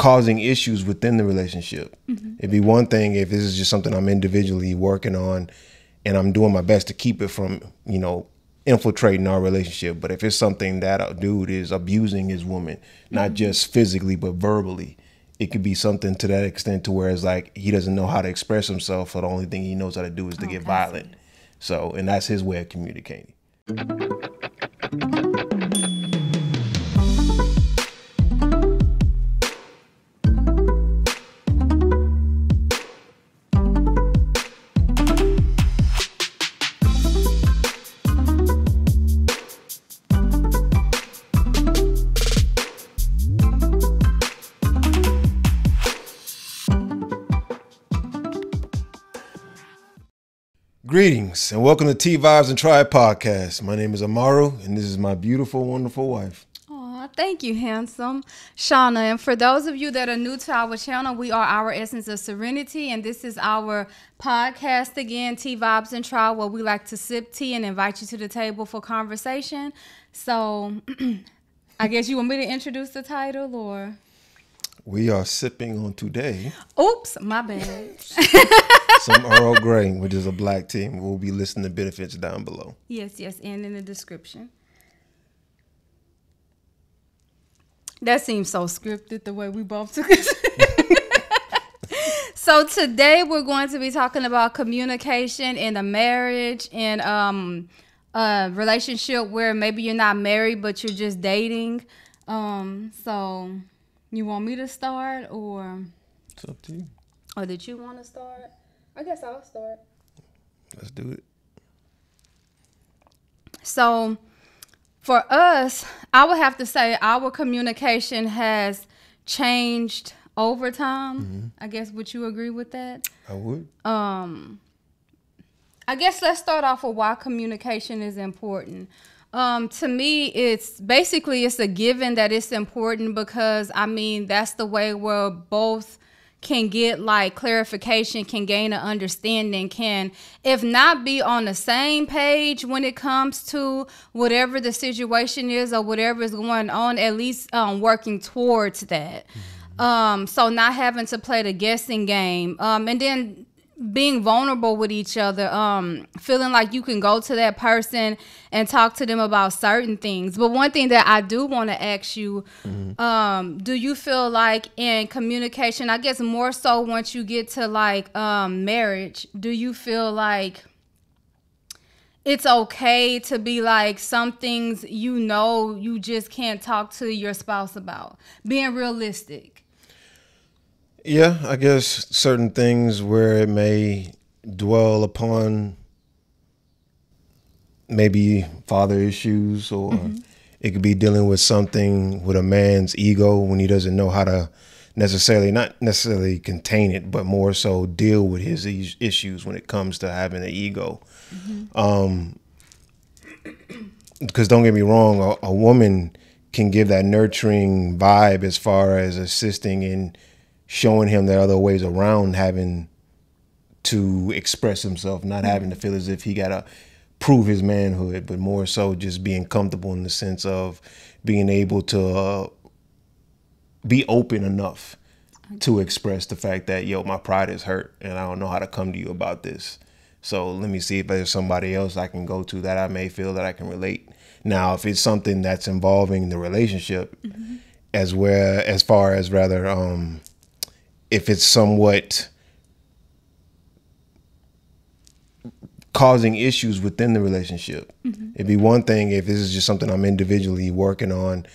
causing issues within the relationship. Mm-hmm. It'd be one thing if this is just something I'm individually working on and I'm doing my best to keep it from, you know, infiltrating our relationship. But if it's something that a dude is abusing his woman, not mm-hmm. just physically but verbally, it could be something to that extent to where it's like he doesn't know how to express himself, so the only thing he knows how to do is to oh, get violent. So, and that's his way of communicating. Greetings and welcome to T Vibes and Tribe podcast. My name is Amaru and this is my beautiful, wonderful wife. Oh, thank you, handsome Shauna. And for those of you that are new to our channel, we are Our Essence of Serenity, and this is our podcast again, T Vibes and Try, where we like to sip tea and invite you to the table for conversation. So, I guess you want me to introduce the title, or we are sipping on today. Oops, my bad. which is a black team. We'll be listing the benefits down below. Yes, yes, and in the description. That seems so scripted the way we both took it. so today we're going to be talking about communication in a marriage and um, a relationship where maybe you're not married but you're just dating. Um, so you want me to start or? It's up to you. Or did you want to start? I guess I'll start. Let's do it. So, for us, I would have to say our communication has changed over time. Mm-hmm. I guess would you agree with that? I would. Um, I guess let's start off with why communication is important. Um, to me, it's basically it's a given that it's important because I mean that's the way we're both can get like clarification, can gain an understanding, can, if not be on the same page when it comes to whatever the situation is or whatever is going on, at least um, working towards that. Mm-hmm. Um, so not having to play the guessing game. Um, and then being vulnerable with each other um feeling like you can go to that person and talk to them about certain things but one thing that i do want to ask you mm-hmm. um do you feel like in communication i guess more so once you get to like um marriage do you feel like it's okay to be like some things you know you just can't talk to your spouse about being realistic yeah, I guess certain things where it may dwell upon maybe father issues or mm-hmm. it could be dealing with something with a man's ego when he doesn't know how to necessarily not necessarily contain it but more so deal with his issues when it comes to having an ego mm-hmm. um because don't get me wrong a, a, woman can give that nurturing vibe as far as assisting in showing him there are other ways around having to express himself, not mm-hmm. having to feel as if he gotta prove his manhood, but more so just being comfortable in the sense of being able to uh, be open enough to express the fact that yo, my pride is hurt, and I don't know how to come to you about this. So let me see if there's somebody else I can go to that I may feel that I can relate. Now, if it's something that's involving the relationship, mm-hmm. as well as far as rather um, if it's somewhat causing issues within the relationship. Mm-hmm. It'd be one thing if this is just something I'm individually working on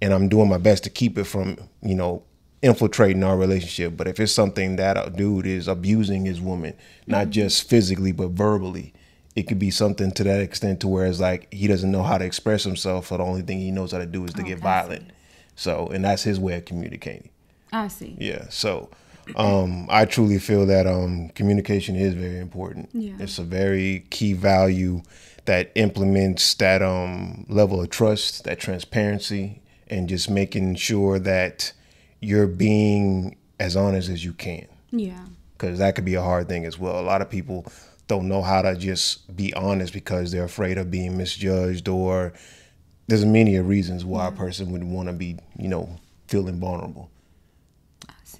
and I'm doing my best to keep it from, you know, infiltrating our relationship. But if it's something that a dude is abusing his woman, not mm-hmm. just physically, but verbally, it could be something to that extent to where it's like he doesn't know how to express himself. So the only thing he knows how to do is to oh, get violent. So, and that's his way of communicating. I see. Yeah. So um, I truly feel that um, communication is very important. Yeah. It's a very key value that implements that um, level of trust, that transparency, and just making sure that you're being as honest as you can. Yeah. Because that could be a hard thing as well. A lot of people don't know how to just be honest because they're afraid of being misjudged or there's many reasons why yeah. a person would want to be, you know, feeling vulnerable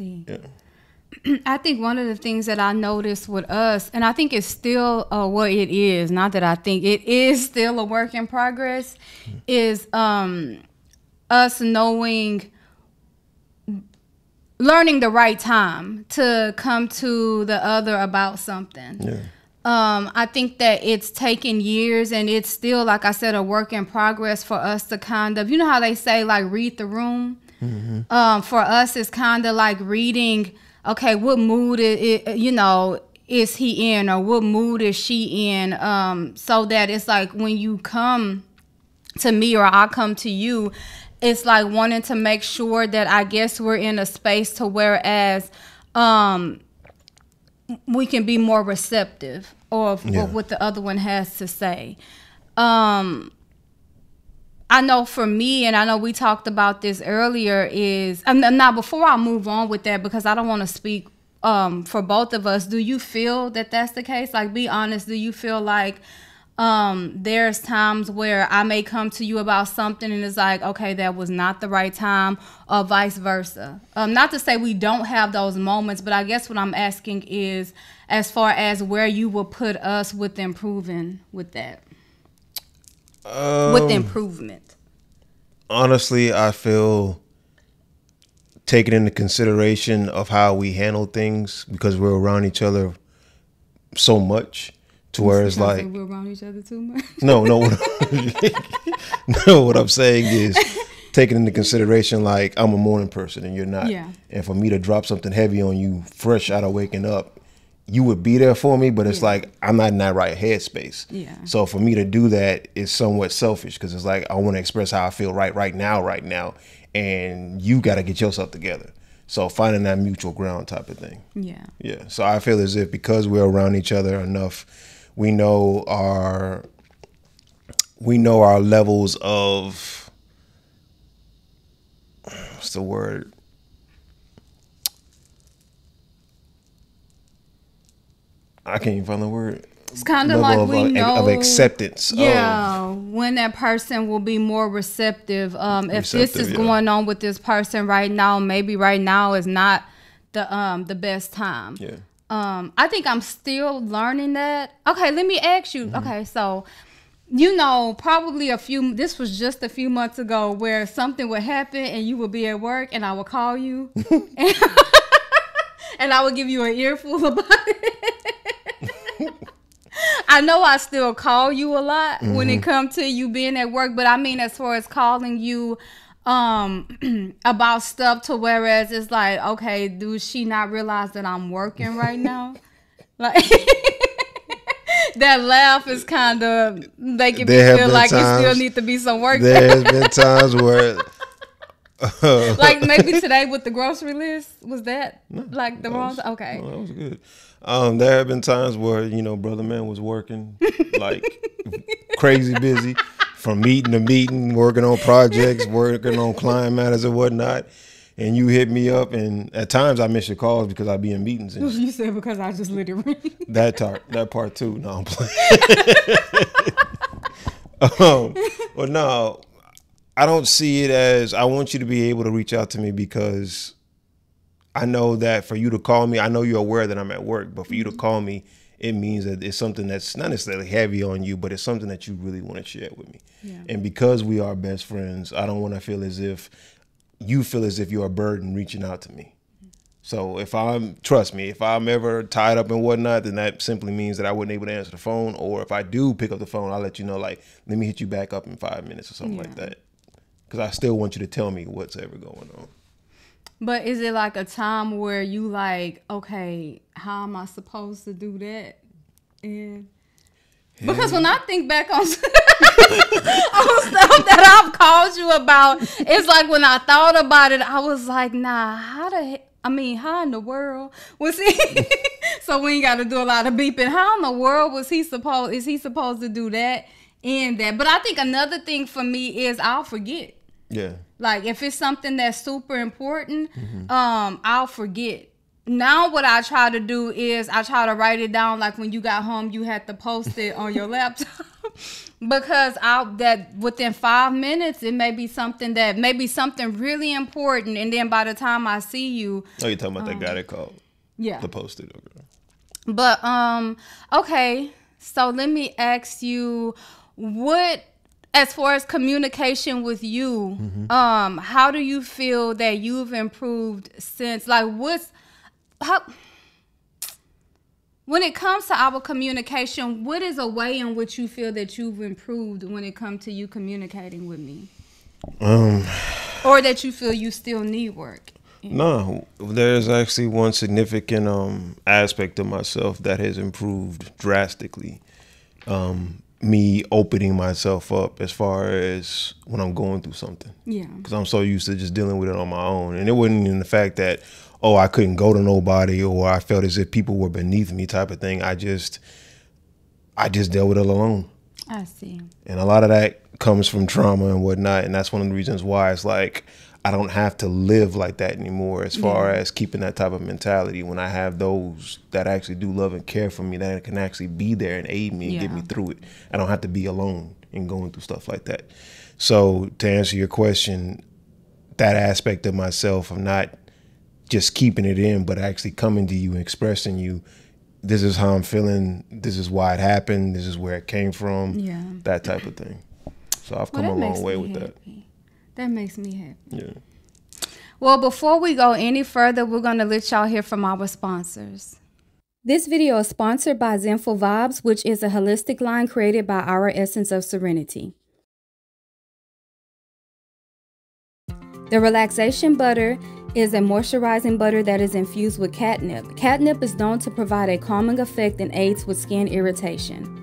see. Yeah. I think one of the things that I noticed with us, and I think it's still uh, what it is, not that I think it is still a work in progress, mm-hmm. is um, us knowing, learning the right time to come to the other about something. Yeah. Um, I think that it's taken years and it's still, like I said, a work in progress for us to kind of, you know how they say, like, read the room? Mm-hmm. Um, for us, it's kind of like reading. Okay, what mood is it, you know is he in, or what mood is she in? Um, so that it's like when you come to me or I come to you, it's like wanting to make sure that I guess we're in a space to whereas um, we can be more receptive of yeah. what, what, the other one has to say. Um, I know for me, and I know we talked about this earlier, is and now before I move on with that, because I don't want to speak um, for both of us, do you feel that that's the case? Like, be honest, do you feel like um, there's times where I may come to you about something and it's like, okay, that was not the right time, or vice versa? Um, not to say we don't have those moments, but I guess what I'm asking is as far as where you will put us with improving with that. Um, with improvement? Honestly, I feel taking into consideration of how we handle things because we're around each other so much to where it's like we're around each other too much. No, no, no. What I'm saying is taking into consideration like I'm a morning person and you're not. Yeah. And for me to drop something heavy on you fresh out of waking up you would be there for me, but it's yeah. like I'm not in that right headspace. Yeah. So for me to do that is somewhat selfish because it's like I want to express how I feel right right now, right now, and you got to get yourself together. So finding that mutual ground type of thing. Yeah. Yeah. So I feel as if because we're around each other enough, we know our we know our levels of what's the word I can't even find the word. It's kind of like of, we uh, know of acceptance. Oh. Yeah, of, when that person will be more receptive. Um, if this is yeah. going on with this person right now, maybe right now is not the um the best time. Yeah. Um, I think I'm still learning that. Okay, let me ask you. Mm-hmm. Okay, so you know, probably a few, this was just a few months ago where something would happen and you would be at work and I would call you and, and, I would give you an earful about it. I know I still call you a lot mm-hmm. when it mm-hmm. comes to you being at work, but I mean as far as calling you um about stuff to whereas it's like, okay, do she not realize that I'm working right now? like that laugh is kind of making me feel like you still need to be some work. There has been times where like maybe today with the grocery list was that no, like the wrong? Was, okay, no, that was good. Um, there have been times where you know, brother man was working like crazy busy, from meeting to meeting, working on projects, working on client matters and whatnot. And you hit me up, and at times I miss your calls because I be in meetings. And you said because I just literally That part, that part too. No, I'm playing. um, well, no, I don't see it as I want you to be able to reach out to me because I know that for you to call me, I know you're aware that I'm at work, but for you to mm-hmm. call me, it means that it's something that's not necessarily heavy on you, but it's something that you really want to share with me. Yeah. And because we are best friends, I don't want to feel as if you feel as if you're a burden reaching out to me. Mm-hmm. So if I'm, trust me, if I'm ever tied up and whatnot, then that simply means that I wasn't able to answer the phone. Or if I do pick up the phone, I'll let you know, like, let me hit you back up in five minutes or something yeah. like that because I still want you to tell me what's ever going on. But is it like a time where you like, okay, how am I supposed to do that? And yeah. because when I think back on, on stuff that I've called you about, it's like when I thought about it, I was like, nah, how the heck? I mean, how in the world was he? so we ain't got to do a lot of beeping. How in the world was he supposed? Is he supposed to do that and that? But I think another thing for me is I'll forget. Yeah. Like if it's something that's super important, mm-hmm. um, I'll forget. Now what I try to do is I try to write it down like when you got home you had to post it on your laptop because I that within 5 minutes it may be something that may be something really important and then by the time I see you Oh, you talking about um, that guy that called? Yeah. The post it okay. But um okay, so let me ask you what as far as communication with you, mm-hmm. um, how do you feel that you've improved since? Like, what's how? When it comes to our communication, what is a way in which you feel that you've improved when it comes to you communicating with me? Um, or that you feel you still need work? No, there's actually one significant um, aspect of myself that has improved drastically. Um, me opening myself up as far as when I'm going through something. Yeah. Because I'm so used to just dealing with it on my own. And it wasn't even the fact that, oh, I couldn't go to nobody or I felt as if people were beneath me type of thing. I just, I just dealt with it alone. I see. And a lot of that comes from trauma and whatnot. And that's one of the reasons why it's like, I don't have to live like that anymore as far yeah. as keeping that type of mentality when I have those that actually do love and care for me that can actually be there and aid me and yeah. get me through it. I don't have to be alone and going through stuff like that. So to answer your question, that aspect of myself of not just keeping it in, but actually coming to you and expressing you, this is how I'm feeling, this is why it happened, this is where it came from, yeah. that type of thing. So I've come well, a long way with happy. that. That makes me happy. Yeah. Well, before we go any further, we're going to let y'all hear from our sponsors. This video is sponsored by Zenful Vibes, which is a holistic line created by our Essence of Serenity. The Relaxation Butter is a moisturizing butter that is infused with catnip. Catnip is known to provide a calming effect and aids with skin irritation.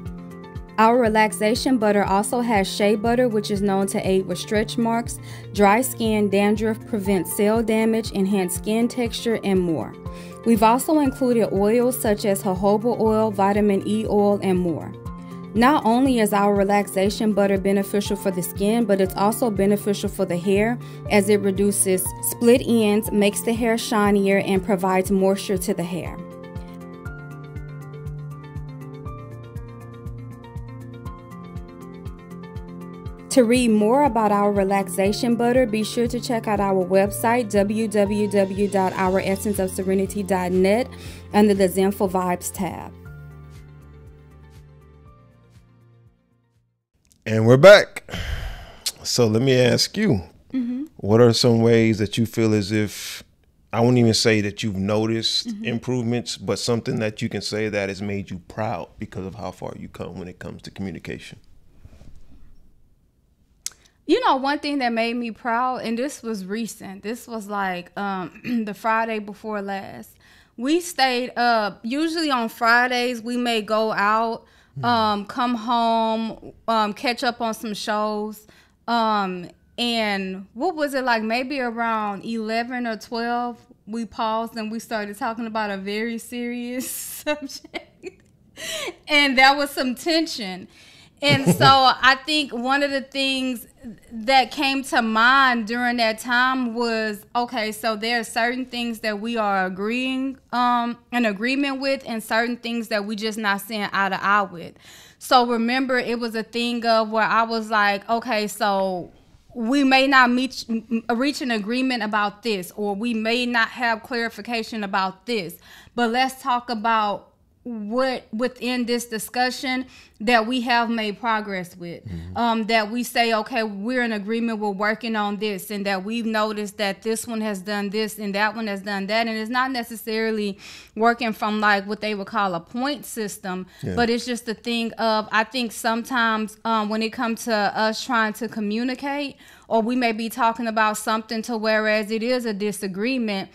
Our relaxation butter also has shea butter, which is known to aid with stretch marks, dry skin, dandruff, prevent cell damage, enhance skin texture, and more. We've also included oils such as jojoba oil, vitamin E oil, and more. Not only is our relaxation butter beneficial for the skin, but it's also beneficial for the hair as it reduces split ends, makes the hair shinier, and provides moisture to the hair. To read more about our relaxation butter, be sure to check out our website www.ouressenceofserenity.net under the Zen for Vibes tab. And we're back. So let me ask you, mm-hmm. what are some ways that you feel as if I won't even say that you've noticed mm-hmm. improvements, but something that you can say that has made you proud because of how far you come when it comes to communication? you know one thing that made me proud and this was recent this was like um, the friday before last we stayed up usually on fridays we may go out hmm. um, come home um, catch up on some shows um, and what was it like maybe around 11 or 12 we paused and we started talking about a very serious subject and that was some tension and so I think one of the things that came to mind during that time was okay, so there are certain things that we are agreeing um in agreement with and certain things that we just not seeing eye to eye with. So remember it was a thing of where I was like, okay, so we may not meet, reach an agreement about this or we may not have clarification about this but let's talk about what within this discussion that we have made progress with mm-hmm. um, that we say okay we're in agreement we're working on this and that we've noticed that this one has done this and that one has done that and it's not necessarily working from like what they would call a point system yeah. but it's just the thing of i think sometimes um, when it comes to us trying to communicate or we may be talking about something to whereas it is a disagreement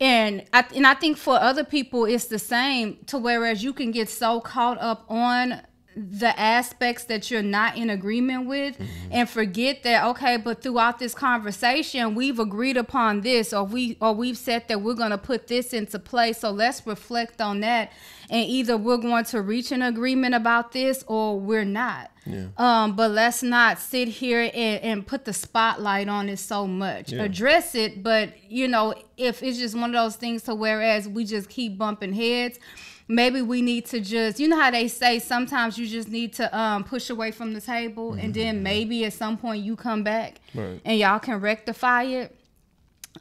and I, and I think for other people it's the same to whereas you can get so caught up on the aspects that you're not in agreement with mm-hmm. and forget that okay but throughout this conversation we've agreed upon this or we or we've said that we're going to put this into play so let's reflect on that and either we're going to reach an agreement about this or we're not. Yeah. Um, but let's not sit here and, and put the spotlight on it so much. Yeah. Address it, but you know, if it's just one of those things to whereas we just keep bumping heads, maybe we need to just you know how they say sometimes you just need to um, push away from the table mm-hmm. and then maybe at some point you come back right. and y'all can rectify it.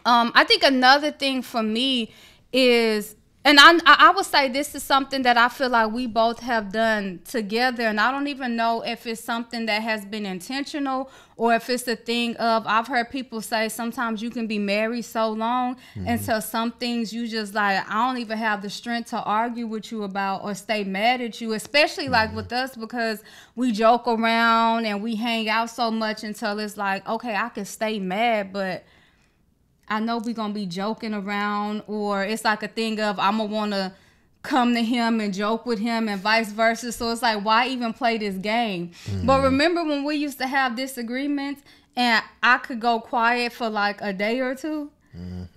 Um, I think another thing for me is and I, I would say this is something that I feel like we both have done together. And I don't even know if it's something that has been intentional or if it's a thing of, I've heard people say sometimes you can be married so long mm-hmm. until some things you just like, I don't even have the strength to argue with you about or stay mad at you, especially mm-hmm. like with us because we joke around and we hang out so much until it's like, okay, I can stay mad, but I know we gonna be joking around, or it's like a thing of I'm gonna wanna come to him and joke with him and vice versa. So it's like, why even play this game? Mm-hmm. But remember when we used to have disagreements and I could go quiet for like a day or 2 mm-hmm.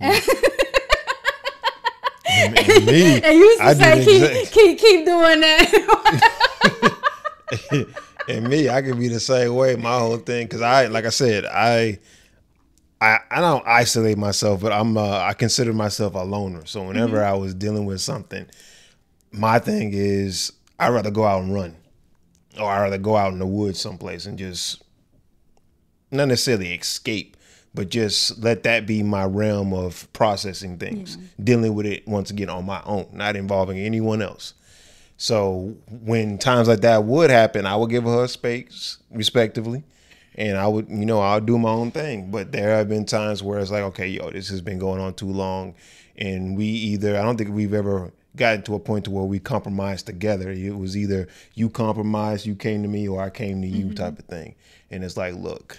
and, and, me, and you used to I say, keep, keep, keep doing that. and me, I could be the same way. My whole thing, because I, like I said, I I, I don't isolate myself, but I'm uh, I consider myself a loner. So whenever mm-hmm. I was dealing with something, my thing is I'd rather go out and run, or I'd rather go out in the woods someplace and just not necessarily escape, but just let that be my realm of processing things, yeah. dealing with it once again on my own, not involving anyone else. So when times like that would happen, I would give her space, respectively and I would, you know, I'll do my own thing. But there have been times where it's like, okay, yo, this has been going on too long, and we either I don't think we've ever gotten to a point to where we compromised together. It was either you compromised, you came to me, or I came to you, mm-hmm. type of thing. And it's like, look,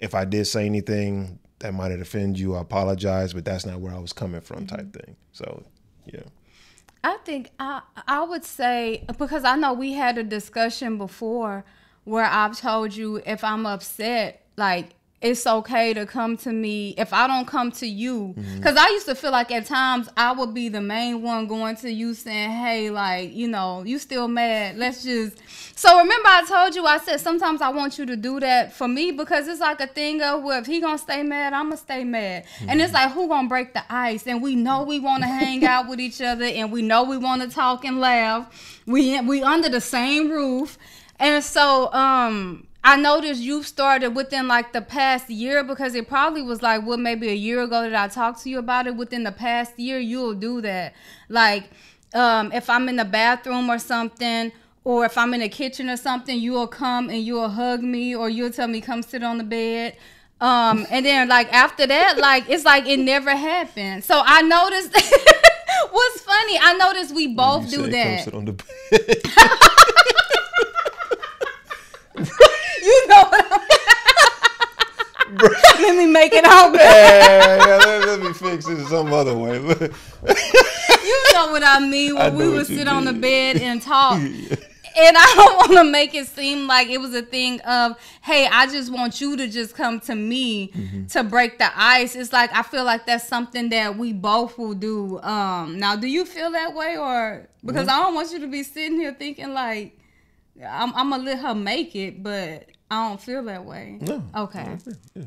if I did say anything that might have offended you, I apologize, but that's not where I was coming from, mm-hmm. type thing. So, yeah. I think I I would say because I know we had a discussion before where I've told you if I'm upset, like it's okay to come to me if I don't come to you. Mm-hmm. Cause I used to feel like at times I would be the main one going to you saying, Hey, like, you know, you still mad. Let's just So remember I told you I said sometimes I want you to do that for me because it's like a thing of well, if he gonna stay mad, I'ma stay mad. Mm-hmm. And it's mm-hmm. like who gonna break the ice? And we know we wanna hang out with each other and we know we wanna talk and laugh. We we under the same roof and so um I noticed you started within like the past year because it probably was like what maybe a year ago that I talked to you about it. Within the past year, you'll do that. Like um, if I'm in the bathroom or something, or if I'm in the kitchen or something, you'll come and you'll hug me, or you'll tell me come sit on the bed. Um, and then like after that, like it's like it never happened. So I noticed. What's funny? I noticed we both do that. you know what I'm Let me make it up. yeah, yeah, yeah, let, let, me fix it some other way. you know what I mean when I we would sit did. on the bed and talk. Yeah and I don't want to make it seem like it was a thing of, hey, I just want you to just come to me mm-hmm. to break the ice. It's like I feel like that's something that we both will do. Um, now, do you feel that way, or because mm-hmm. I don't want you to be sitting here thinking like I'm, I'm gonna let her make it, but I don't feel that way. No. Okay. Yeah.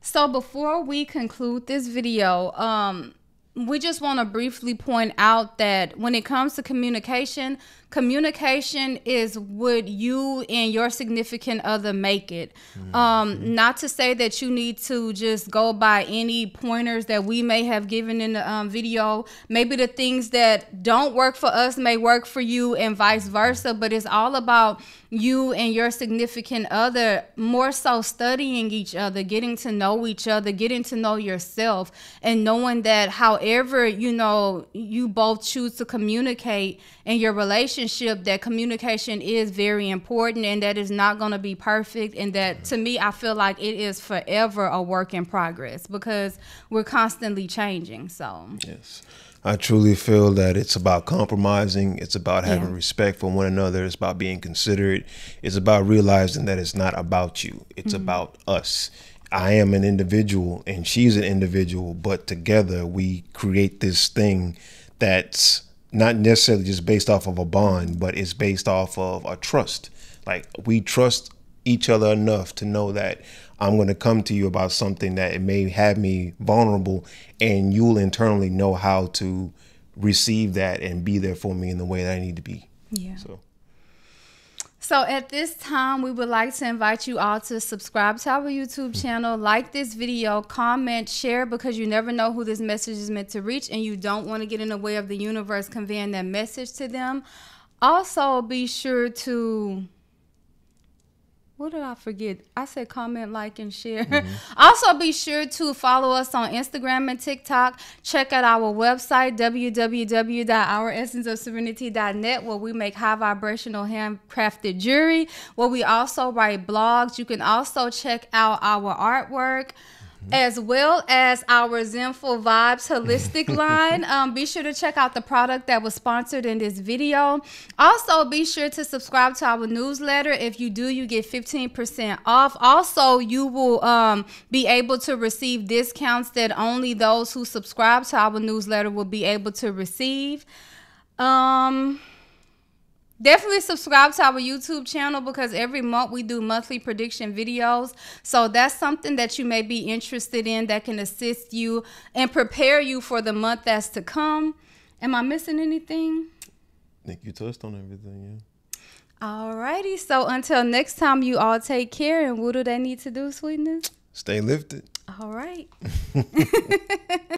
So before we conclude this video, um, we just want to briefly point out that when it comes to communication, communication is would you and your significant other make it um, mm-hmm. um, not to say that you need to just go by any pointers that we may have given in the um, video maybe the things that don't work for us may work for you and vice versa but it's all about you and your significant other more so studying each other getting to know each other getting to know yourself and knowing that however you know you both choose to communicate in your relationship relationship that communication is very important and that is not going to be perfect and that to me I feel like it is forever a work in progress because we're constantly changing. So Yes. I truly feel that it's about compromising. It's about having yeah. respect for one another. It's about being considerate. It's about realizing that it's not about you, it's mm-hmm. about us. I am an individual and she's an individual, but together we create this thing that's not necessarily just based off of a bond, but it's based off of a trust. Like we trust each other enough to know that I'm going to come to you about something that it may have me vulnerable, and you'll internally know how to receive that and be there for me in the way that I need to be. Yeah. So. So at this time, we would like to invite you all to subscribe to our YouTube channel, like this video, comment, share, because you never know who this message is meant to reach and you don't want to get in the way of the universe conveying that message to them. Also, be sure to what did I forget? I said comment, like, and share. Mm-hmm. also, be sure to follow us on Instagram and TikTok. Check out our website, www.ouressenceofserenity.net, where we make high vibrational handcrafted jewelry, where we also write blogs. You can also check out our artwork. Mm-hmm. as well as our Zenful Vibes Holistic line. Um, be sure to check out the product that was sponsored in this video. Also, be sure to subscribe to our newsletter. If you do, you get 15% off. Also, you will um, be able to receive discounts that only those who subscribe to our newsletter will be able to receive. Um, Definitely subscribe to our YouTube channel because every month we do monthly prediction videos. So that's something that you may be interested in that can assist you and prepare you for the month that's to come. Am I missing anything? I think you touched on everything, yeah. Alrighty. So until next time, you all take care. And what do they need to do, sweetness? Stay lifted. All right.